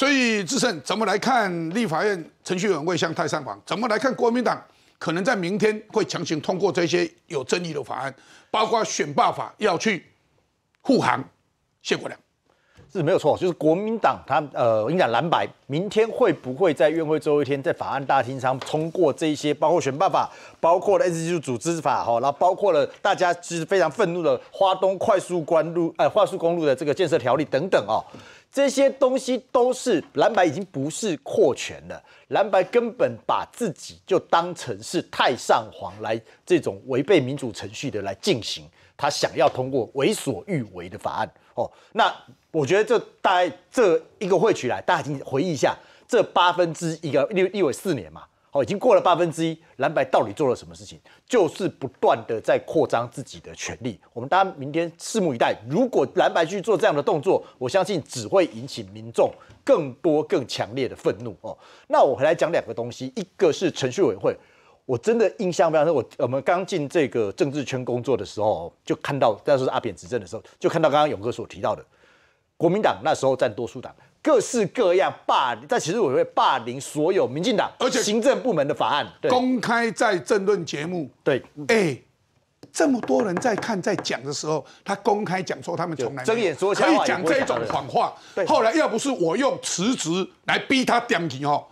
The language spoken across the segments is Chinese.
所以，智胜怎么来看立法院程序委员会向太上皇？怎么来看国民党可能在明天会强行通过这些有争议的法案，包括选罢法要去护航谢国良。是没有错，就是国民党，他呃，我跟你讲，蓝白明天会不会在院会最后一天，在法案大厅上通过这些，包括选办法，包括了技举组织法，吼，然后包括了大家其实非常愤怒的花东快速公路，呃快速公路的这个建设条例等等哦，这些东西都是蓝白已经不是扩权了，蓝白根本把自己就当成是太上皇来这种违背民主程序的来进行。他想要通过为所欲为的法案哦，那我觉得这大概这一个会取来大家已经回忆一下，这八分之一个，因立委四年嘛，好，已经过了八分之一，蓝白到底做了什么事情？就是不断的在扩张自己的权利。我们大家明天拭目以待。如果蓝白去做这样的动作，我相信只会引起民众更多更强烈的愤怒哦。那我回来讲两个东西，一个是程序委员会。我真的印象，非常深。我我们刚进这个政治圈工作的时候，就看到，那时候是阿扁执政的时候，就看到刚刚勇哥所提到的，国民党那时候占多数党，各式各样霸，但其实我会霸凌所有民进党，而且行政部门的法案公开在政论节目，对，哎，这么多人在看在讲的时候，他公开讲说他们从来睁眼说可以讲这种谎话，后来要不是我用辞职来逼他点评哦，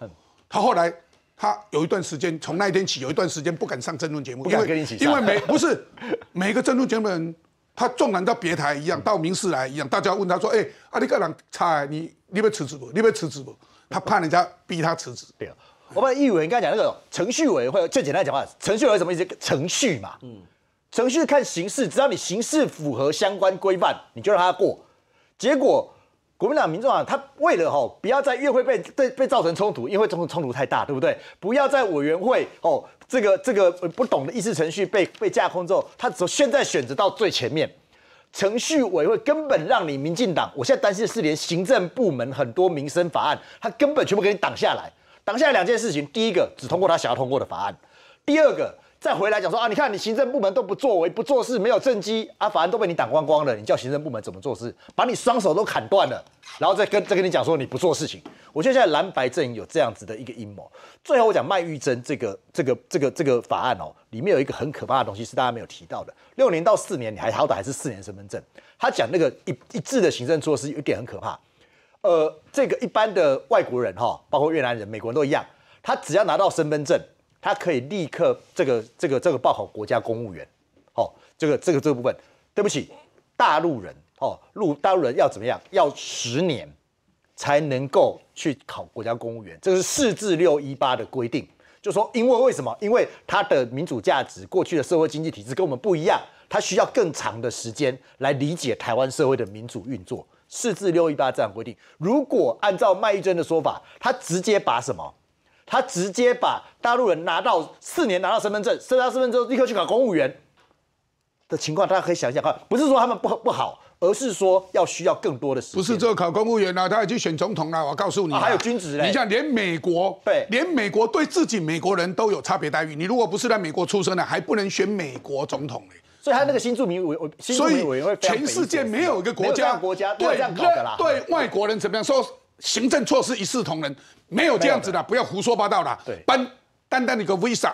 他后来。他有一段时间，从那一天起，有一段时间不敢上争论节目，不敢跟你一起因为每 不是每个争论节目人，他纵然到别台一样，到民事来一样，大家问他说：“哎，啊你跟人差哎，你你要辞职不？你要辞职不？”他怕人家逼他辞职。对啊，我们议员刚刚讲那个程序委员会，最简单讲话，程序委员会什么意思？程序嘛，嗯，程序看形式，只要你形式符合相关规范，你就让他过。结果。国民党、民众啊，他为了吼，不要在越会被对被造成冲突，因为冲突冲突太大，对不对？不要在委员会哦，这个这个不懂的议事程序被被架空之后，他只现在选择到最前面，程序委员会根本让你民进党。我现在担心的是，连行政部门很多民生法案，他根本全部给你挡下来，挡下来两件事情：第一个，只通过他想要通过的法案；第二个。再回来讲说啊，你看你行政部门都不作为、不做事、没有政绩啊，法案都被你挡光光了，你叫行政部门怎么做事？把你双手都砍断了，然后再跟再跟你讲说你不做事情。我觉得现在蓝白阵营有这样子的一个阴谋。最后我讲麦玉珍这个这个这个这个法案哦，里面有一个很可怕的东西是大家没有提到的，六年到四年你还好歹还是四年身份证。他讲那个一一致的行政措施有点很可怕。呃，这个一般的外国人哈，包括越南人、美国人都一样，他只要拿到身份证。他可以立刻这个这个这个报考国家公务员，好，这个这个这个部分，对不起，大陆人哦，陆大陆人要怎么样？要十年才能够去考国家公务员，这是四至六一八的规定，就说因为为什么？因为他的民主价值，过去的社会经济体制跟我们不一样，他需要更长的时间来理解台湾社会的民主运作。四至六一八这样规定，如果按照麦玉珍的说法，他直接把什么？他直接把大陆人拿到四年拿到身份证，收到身份证立刻去考公务员的情况，大家可以想想看，不是说他们不不好，而是说要需要更多的时间。不是就考公务员啦，他要去选总统啦。我告诉你，还有军职嘞。你像连美国，对，连美国对自己美国人都有差别待遇。你如果不是在美国出生的，还不能选美国总统嘞。所以他那个新著名委，新住民委会。所以全世界没有一个国家，国家对对外国人怎么样说？行政措施一视同仁，没有这样子的，不要胡说八道啦。对，搬单单一个 visa，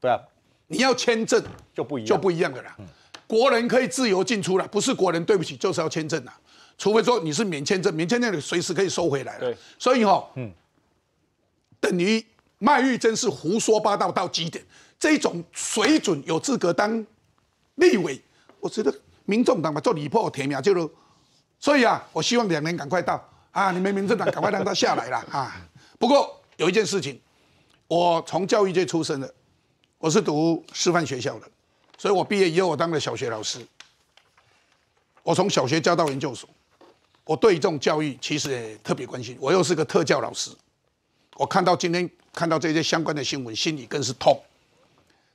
对啊，你要签证就不一样，就不一样的啦。嗯，国人可以自由进出啦，不是国人对不起，就是要签证啦。除非说你是免签证，免签证你随时可以收回来的。对，所以哈，嗯，等于麦玉珍是胡说八道到极点，这种水准有资格当立委，我觉得民众党嘛做李破田苗就，所以啊，我希望两年赶快到。啊！你们民政党赶快让他下来啦！啊，不过有一件事情，我从教育界出身的，我是读师范学校的，所以我毕业以后我当了小学老师，我从小学教到研究所，我对这种教育其实也特别关心。我又是个特教老师，我看到今天看到这些相关的新闻，心里更是痛。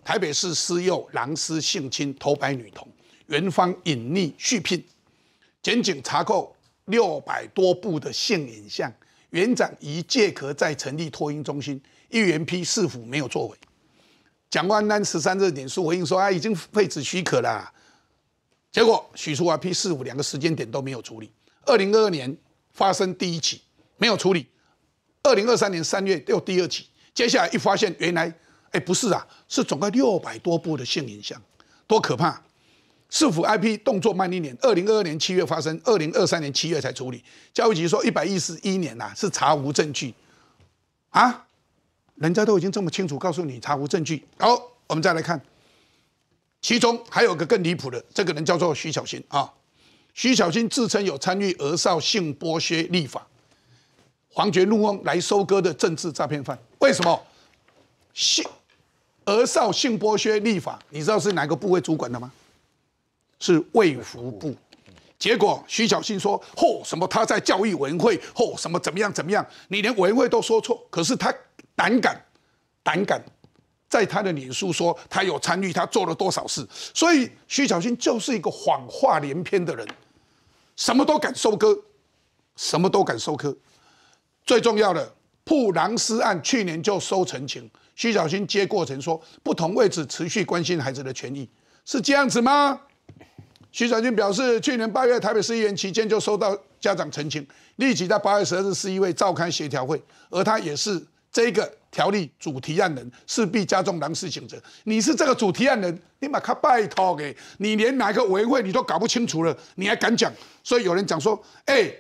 台北市私幼狼师性侵头拍女童，园方隐匿续聘，检警查扣。六百多部的性影像，园长一借壳在成立托衣中心，议员批四府没有作为。蒋万安十三日点书回应说：“啊，已经废止许可了。”结果许淑华批四府两个时间点都没有处理。二零二二年发生第一起没有处理，二零二三年三月又第二起，接下来一发现原来，哎，不是啊，是总共六百多部的性影像，多可怕！市府 IP 动作慢一点？二零二二年七月发生，二零二三年七月才处理。教育局说一百一十一年呐，是查无证据啊！人家都已经这么清楚告诉你查无证据。好，我们再来看，其中还有个更离谱的，这个人叫做徐小新啊。徐小新自称有参与俄少性剥削立法，黄觉怒翁来收割的政治诈骗犯。为什么？性俄少性剥削立法，你知道是哪个部委主管的吗？是卫福部，结果徐小新说嚯，什么他在教育委员会嚯，什么怎么样怎么样，你连委员会都说错，可是他胆敢胆敢在他的脸书说他有参与，他做了多少事？所以徐小新就是一个谎话连篇的人，什么都敢收割，什么都敢收割。最重要的布朗斯案去年就收成情，徐小新接过程说不同位置持续关心孩子的权益，是这样子吗？徐正军表示，去年八月台北市议员期间就收到家长澄清，立即在八月十二日市议会召开协调会，而他也是这个条例主提案人，势必加重当事警责。你是这个主提案人，你把他拜托给，你连哪个委员会你都搞不清楚了，你还敢讲？所以有人讲说，哎，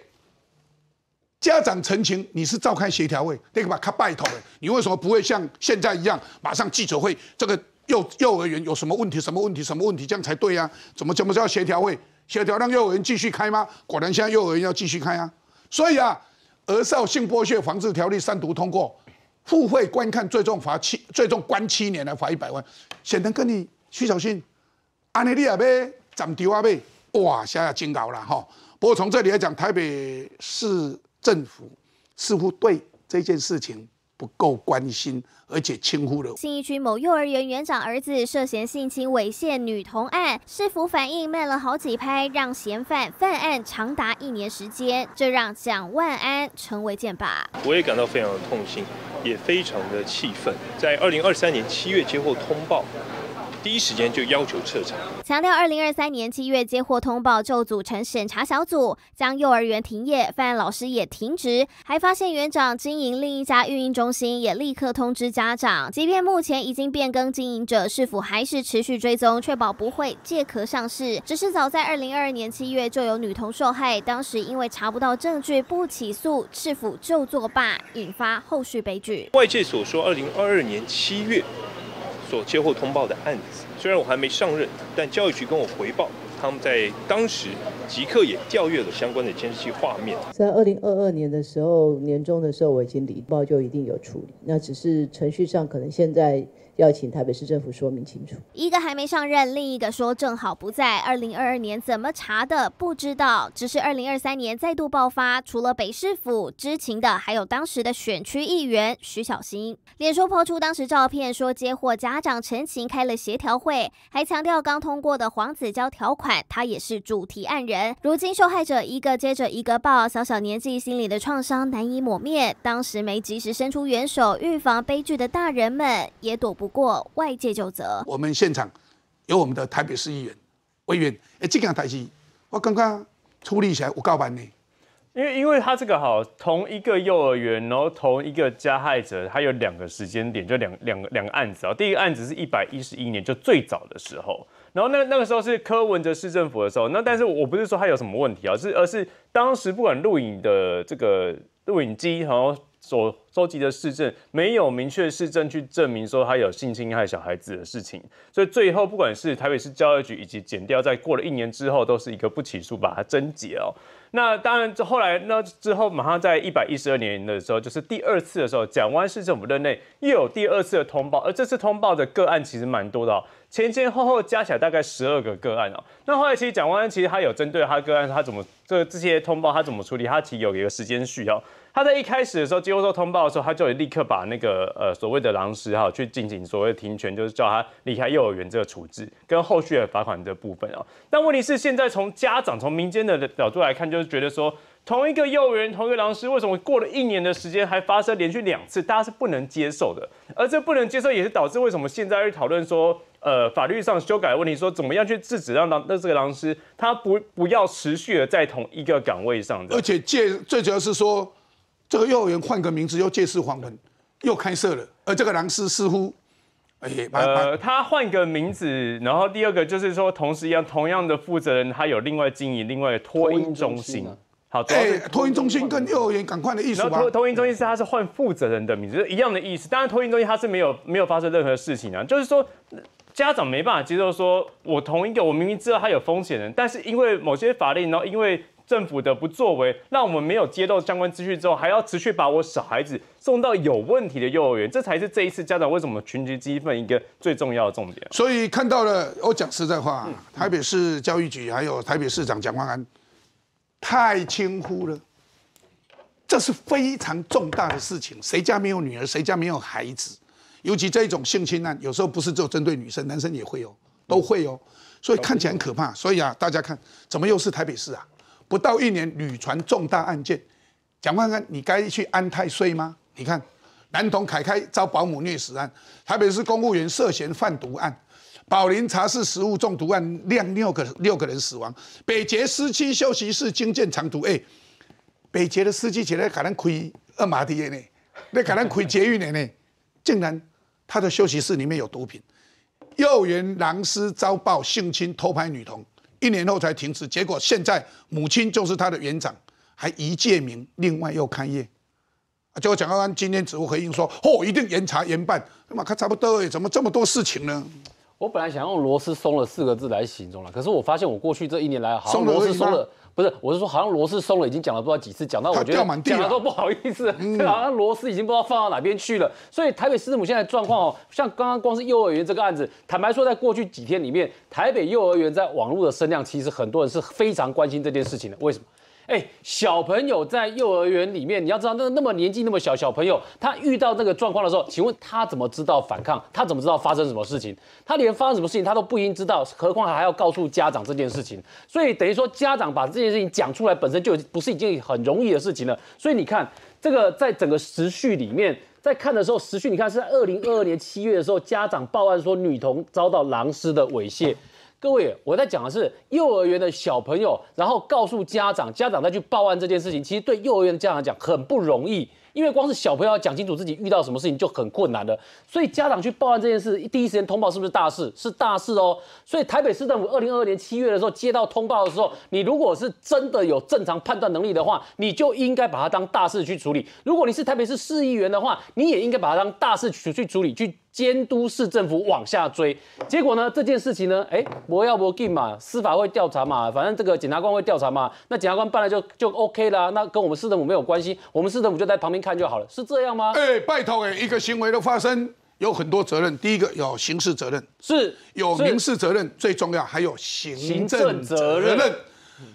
家长陈情，你是召开协调会，那个把他拜托了，你为什么不会像现在一样马上记者会？这个？幼幼儿园有什么问题？什么问题？什么问题？这样才对呀！怎么怎么叫协调会？协调让幼儿园继续开吗？果然现在幼儿园要继续开啊！所以啊，《儿少性剥削防治条例》三读通过，付费观看最终罚七，最终关七年，来罚一百万，显得跟你徐小新，安尼你亚呗，怎丢啊呗？哇，现在惊搞了哈！不过从这里来讲，台北市政府似乎对这件事情。不够关心，而且轻忽了新义区某幼儿园园长儿子涉嫌性侵猥亵女童案，市府反应慢了好几拍，让嫌犯犯案长达一年时间，这让蒋万安成为箭靶。我也感到非常的痛心，也非常的气愤。在二零二三年七月之获通报。第一时间就要求彻查，强调二零二三年七月接获通报就组成审查小组，将幼儿园停业，犯案老师也停职，还发现园长经营另一家运营中心也立刻通知家长。即便目前已经变更经营者，是否还是持续追踪，确保不会借壳上市。只是早在二零二二年七月就有女童受害，当时因为查不到证据不起诉，是否就作罢，引发后续悲剧。外界所说二零二二年七月。所接获通报的案子，虽然我还没上任，但教育局跟我回报。他们在当时即刻也调阅了相关的监视器画面。在二零二二年的时候，年终的时候我已经离报就一定有处理。那只是程序上，可能现在要请台北市政府说明清楚。一个还没上任，另一个说正好不在。二零二二年怎么查的不知道，只是二零二三年再度爆发，除了北市府知情的，还有当时的选区议员徐小新。脸书抛出当时照片，说接获家长陈情，开了协调会，还强调刚通过的黄子佼条款。他也是主提案人。如今受害者一个接着一个爆，小小年纪心里的创伤难以抹灭。当时没及时伸出援手预防悲剧的大人们，也躲不过外界就责。我们现场有我们的台北市议员、委员，哎，这个台系，我刚刚处理起来，我告白你，因为因为他这个哈，同一个幼儿园，然后同一个加害者，他有两个时间点，就两两个两个案子啊。第一个案子是一百一十一年，就最早的时候。然后那那个时候是柯文哲市政府的时候，那但是我不是说他有什么问题啊，是而是当时不管录影的这个录影机，然后所收集的市政没有明确市政去证明说他有性侵害小孩子的事情，所以最后不管是台北市教育局以及剪掉，在过了一年之后，都是一个不起诉把它终结哦。那当然这后来那之后马上在一百一十二年的时候，就是第二次的时候，蒋湾市政府任内又有第二次的通报，而这次通报的个案其实蛮多的哦。前前后后加起来大概十二个个案哦。那后来其实蒋万安其实他有针对他个案，他怎么这这些通报，他怎么处理，他其实有一个时间序啊。他在一开始的时候接收通报的时候，他就立刻把那个呃所谓的老师哈去进行所谓的停权，就是叫他离开幼儿园这个处置，跟后续的罚款这部分啊。但问题是现在从家长从民间的角度来看，就是觉得说。同一个幼儿园，同一个老师，为什么过了一年的时间还发生连续两次？大家是不能接受的。而这不能接受，也是导致为什么现在去讨论说，呃，法律上修改的问题，说怎么样去制止让那那这个老师他不不要持续的在同一个岗位上的。而且借，最主要是说这个幼儿园换个名字又借尸还魂，又开设了。而这个老师似乎，呃，他换个名字，然后第二个就是说，同时一样同样的负责人，他有另外经营另外的托婴中心。好，哎，托运中心跟幼儿园，赶快的意思。然后托托运中心是他是换负责人的名字，一样的意思。当然，托运中心他是没有没有发生任何事情啊。就是说，家长没办法接受，说我同一个我明明知道他有风险的，但是因为某些法令，然后因为政府的不作为，让我们没有接到相关资讯之后，还要持续把我小孩子送到有问题的幼儿园，这才是这一次家长为什么群集激愤一个最重要的重点。所以看到了，我讲实在话，台北市教育局还有台北市长蒋万安。太轻忽了，这是非常重大的事情。谁家没有女儿？谁家没有孩子？尤其这种性侵案，有时候不是只有针对女生，男生也会哦，都会哦。所以看起来很可怕。所以啊，大家看，怎么又是台北市啊？不到一年屡传重大案件。蒋万安，你该去安泰睡吗？你看，男童凯凯遭保姆虐死案，台北市公务员涉嫌贩毒案。保林茶室食物中毒案，量六个六个人死亡。北捷司机休息室惊见藏毒，哎，北捷的司机起来可能开二马的耶呢，那可能开捷运的呢，竟然他的休息室里面有毒品。幼儿园狼师遭报性侵偷拍女童，一年后才停止，结果现在母亲就是他的园长，还一介名，另外又开业。啊，结果蒋高今天只务回应说：“哦，一定严查严办。”那么看差不多怎么这么多事情呢？我本来想用螺丝松了四个字来形容了，可是我发现我过去这一年来，好像螺丝松了不是，我是说好像螺丝松了已经讲了不知道几次，讲到我觉得讲都不好意思，好 像螺丝已经不知道放到哪边去了。所以台北市政府现在状况哦，像刚刚光是幼儿园这个案子，坦白说，在过去几天里面，台北幼儿园在网络的声量，其实很多人是非常关心这件事情的，为什么？哎，小朋友在幼儿园里面，你要知道，那那么年纪那么小，小朋友他遇到那个状况的时候，请问他怎么知道反抗？他怎么知道发生什么事情？他连发生什么事情他都不一定知道，何况还要告诉家长这件事情。所以等于说，家长把这件事情讲出来，本身就不是一件很容易的事情了。所以你看，这个在整个时序里面，在看的时候，时序你看是在二零二二年七月的时候，家长报案说女童遭到狼师的猥亵。各位，我在讲的是幼儿园的小朋友，然后告诉家长，家长再去报案这件事情，其实对幼儿园家长讲很不容易。因为光是小朋友要讲清楚自己遇到什么事情就很困难了，所以家长去报案这件事，第一时间通报是不是大事？是大事哦。所以台北市政府二零二二年七月的时候接到通报的时候，你如果是真的有正常判断能力的话，你就应该把它当大事去处理。如果你是台北市市议员的话，你也应该把它当大事去去处理，去监督市政府往下追。结果呢，这件事情呢，哎，我要不 g 嘛，司法会调查嘛，反正这个检察官会调查嘛，那检察官办了就就 OK 啦。那跟我们市政府没有关系，我们市政府就在旁边。看就好了，是这样吗？哎，拜托哎，一个行为的发生有很多责任，第一个有刑事责任，是有民事责任最重要，还有行政责任。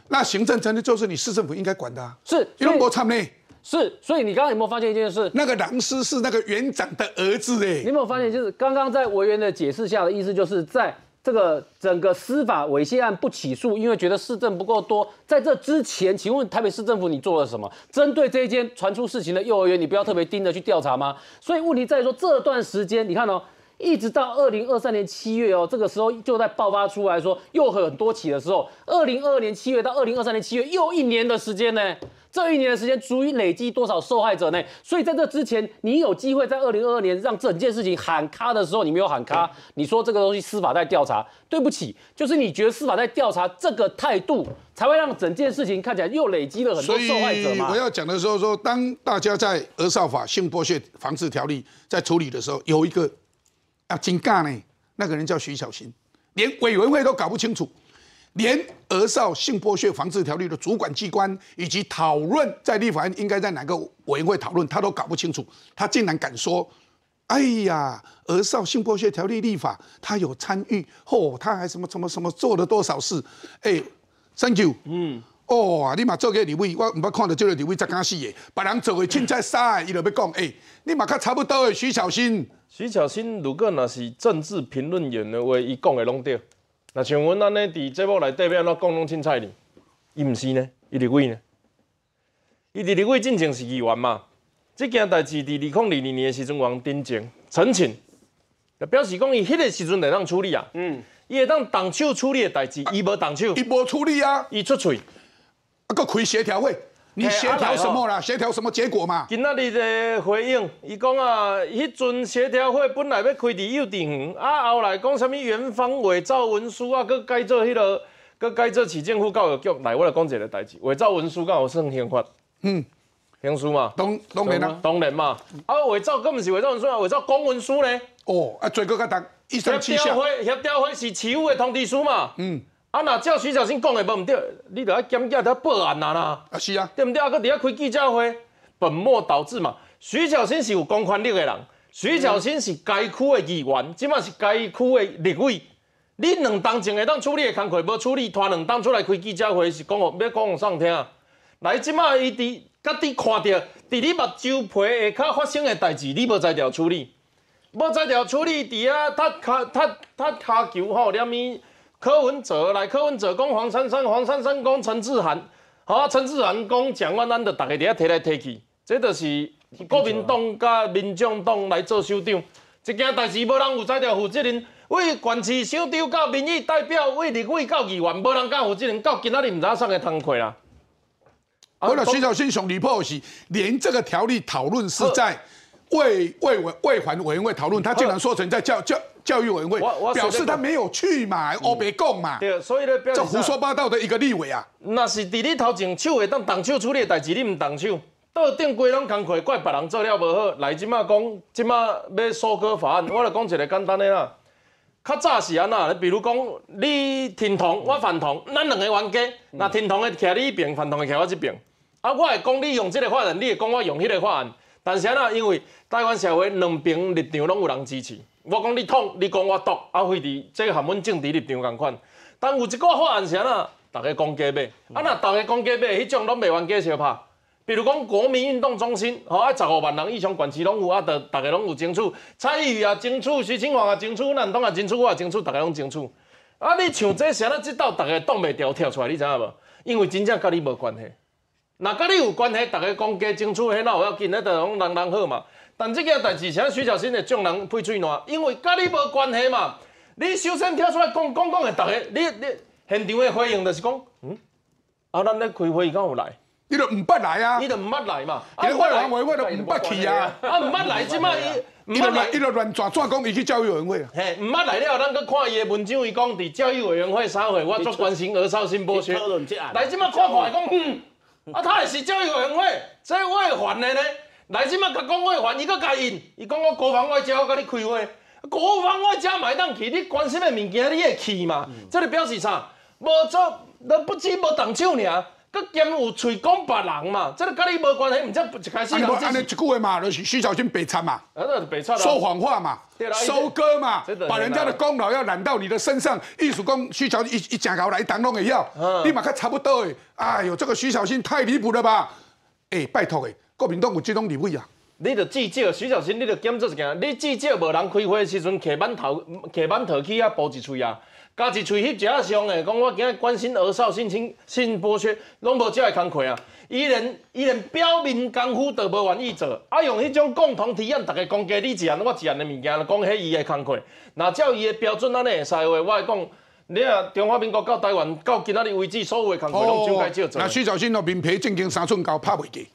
那行政责任就是你市政府应该管的，是因为摩没？是，所以你刚刚有没有发现一件事？那个狼师是那个园长的儿子哎，你有没有发现？就是刚刚在委员的解释下的意思，就是在。这个整个司法猥亵案不起诉，因为觉得市政不够多。在这之前，请问台北市政府，你做了什么？针对这一间传出事情的幼儿园，你不要特别盯着去调查吗？所以问题在于说，这段时间你看哦，一直到二零二三年七月哦，这个时候就在爆发出来说又很多起的时候，二零二二年七月到二零二三年七月又一年的时间呢。这一年的时间足以累积多少受害者呢？所以在这之前，你有机会在二零二二年让整件事情喊卡的时候，你没有喊卡，你说这个东西司法在调查，对不起，就是你觉得司法在调查这个态度，才会让整件事情看起来又累积了很多受害者嘛？我要讲的时候说，当大家在《儿少法》性剥削防治条例在处理的时候，有一个啊，警尬呢，那个人叫徐小新，连委员会都搞不清楚。连《俄少性剥削防治条例》的主管机关以及讨论在立法案应该在哪个委员会讨论，他都搞不清楚。他竟然敢说：“哎呀，《俄少性剥削条例》立法，他有参与，哦，他还什么什么什么做了多少事？”哎，t h a n k you。嗯，哦，你嘛做个李伟，我唔捌看到这个李伟在干死嘅，别人做嘅凊彩删，伊就要讲，哎，你嘛较差不多诶，徐小新，徐小新如果那是政治评论员的话，伊讲的拢对。那像阮安尼，伫节目内底要安怎讲拢凊彩呢？伊毋是呢？伊伫位呢？伊伫位进前是议员嘛？即件代志伫二零二二年诶时阵王丁政澄清，就表示讲伊迄个时阵会当处理啊。嗯。伊会当动手处理诶代志，伊无动手，伊无处理啊，伊出喙还阁开协调会。你协调什么啦？协调什么结果嘛？今仔日的回应，伊讲啊，迄阵协调会本来要开伫幼稚园，啊后来讲什么元方伪造文书啊，佮改做迄落，佮改做市政府教育局来，我来讲一个代志，伪造文书，佮我算刑法？嗯，刑书嘛，当当人嘛，当然嘛。啊，伪造佮毋是伪造文书啊，伪造公文书呢？哦，啊，罪够较值，一审协调会，协调会是市物的通知书嘛？嗯。啊！若照徐小新讲的，无毋对，你著爱检举、要报案啊啦。啊，是啊，对毋对？啊，搁伫下开记者会，本末倒置嘛。徐小新是有公权力的人，徐小新是该区的议员，即嘛是该区的立委。你两当前会当处理的工课，无处理，拖两当出来开记者会，是讲要讲上啊。来，即马伊伫甲你看着伫你目周皮下骹发生的代志，你无在条处理，无在条处理，伫下踢骹踢踢骹球吼，两面。柯文哲来，柯文哲攻黄珊珊，黄珊珊攻陈志涵，好，陈志涵攻蒋万安的，大家一下提来提去，这就是国民党甲民众党来做首长，一件代志无人有在条负责任，为全市首长到民意代表，为立委到议员，无人敢负责任，到今仔日唔知上个通亏啦。好了徐小新相，离谱是连这个条例讨论是在。卫卫委卫环委员会讨论，他竟然说成在教教教育委员会，表示他没有去嘛，我别讲嘛，对，所以的这胡说八道的一个立委啊。那是伫你头前手下当动手处理的代志，你唔动手，到顶规拢工课，怪别人做了无好，来即马讲，即马要收割法案，我来讲一个简单的啦。较早时安呐，比如讲你天堂我饭堂，咱两个冤家，那天堂的徛你一边，饭堂的徛我这边，啊，我会讲你用这个法案，你会讲我用迄个法案。但是呢，因为台湾社会两边立场拢有人支持，我讲你统，你讲我独，啊非得这个含阮政治立场共款。但有一个好现象呢，大家讲假袂，啊若大家讲假袂，迄种拢未冤家相拍。比如讲国民运动中心，吼，啊十五万人以上管子拢有，啊，大大家拢有争取，蔡英文也清楚，徐清华也争取，南统也争取，我也争取，大家拢争取。啊，你像这啥呢？这道大家挡袂牢跳出来，你知无？因为真正甲你无关系。那跟你有关系，大家讲加清楚迄那有要紧？力，就讲人人好嘛。但这件事情，请小新的众人配嘴烂，因为跟你无关系嘛。你首先听出来，讲讲讲的，大家，你你现场的回应就是讲，嗯，啊，咱咧开会，敢有来？你都毋捌来啊？你都毋捌来嘛？委员会，我都毋捌去啊！啊，毋捌来，即摆一路一乱转转，讲伊去教育委员会。嘿，毋捌来了，咱去看伊的文章，伊讲伫教育委员会，稍会我足关心而绍新剥削。来，即摆看看来讲。啊，他也是教育行所这我会烦的呢。来，今麦甲讲我会烦，伊搁甲硬，伊讲我国防外交甲你开会，国防外交买当去，你关心的物件，你会去嘛？这里表示啥？无做，那不止无动手尔。佮兼有嘴讲别人嘛，即个佮你无关系，唔才一开始。安尼一句话嘛，就是徐小新白叉嘛，说谎话嘛，收割嘛，把人家的功劳要揽到你的身上，艺术功徐小新一一张口来，当挡拢也要，立马看差不多哎，哎呦，这个徐小新太离谱了吧？哎，拜托的，国民党有这种离谱啊？你着至少徐小新，你着检做一件，你至少无人开会的时阵，下班头下班头去啊补一嘴啊。家己喙翕一仔相诶，讲我今关心儿少性侵、性剥削，拢无遮伊工课啊！伊连伊连表面功夫都无愿意做，啊用迄种共同体验，大家讲家你食，我食的物件，讲迄伊诶工作，那照伊的标准安尼使话，我讲你啊，中华民国到台湾到今仔日为止，所有的工作拢照该照做。那徐朝新哦，民皮正经三寸高，拍袂起。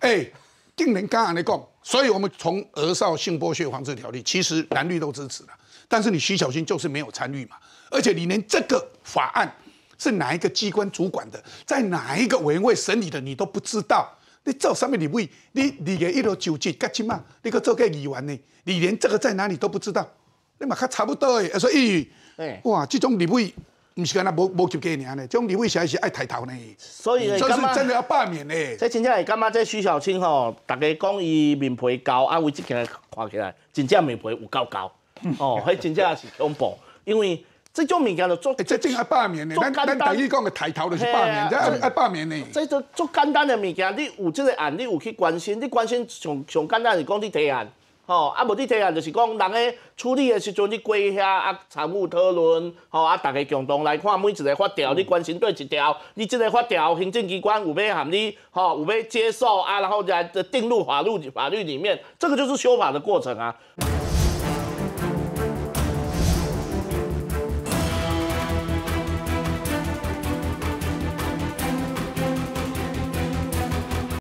诶竟然敢安尼讲，所以我们从儿少性剥削防治条例，其实男女都支持的。但是你徐小清就是没有参与嘛，而且你连这个法案是哪一个机关主管的，在哪一个委员会审理的，你都不知道。你做什么李委，你你个一路纠结干起嘛？你个做个议员呢，你连这个在哪里都不知道，你嘛卡差不多哎。所以，哇，这种李委不是个那无无节气尔呢？这种李委实在是爱抬头呢。所以，这是真的要罢免呢。这真正干嘛？这徐小青吼，大家讲伊面皮高，啊，为这起来看起来真正面皮有够高。哦，迄真正是恐怖，因为这种物件就做，这正爱罢免呢。咱咱等于讲的抬头就是罢免，这啊罢免呢。这做简单的物件，你有这个案，你有去关心，你关心上上简单是讲你提案，吼啊，无你提案就是讲人诶处理诶时阵你过遐啊，常务讨论，吼啊，大家共同来看每一个法条，你关心对一条，你这个法条行政机关有要含你，吼有要接受啊，然后来定入法律法律里面，这个就是修法的过程啊。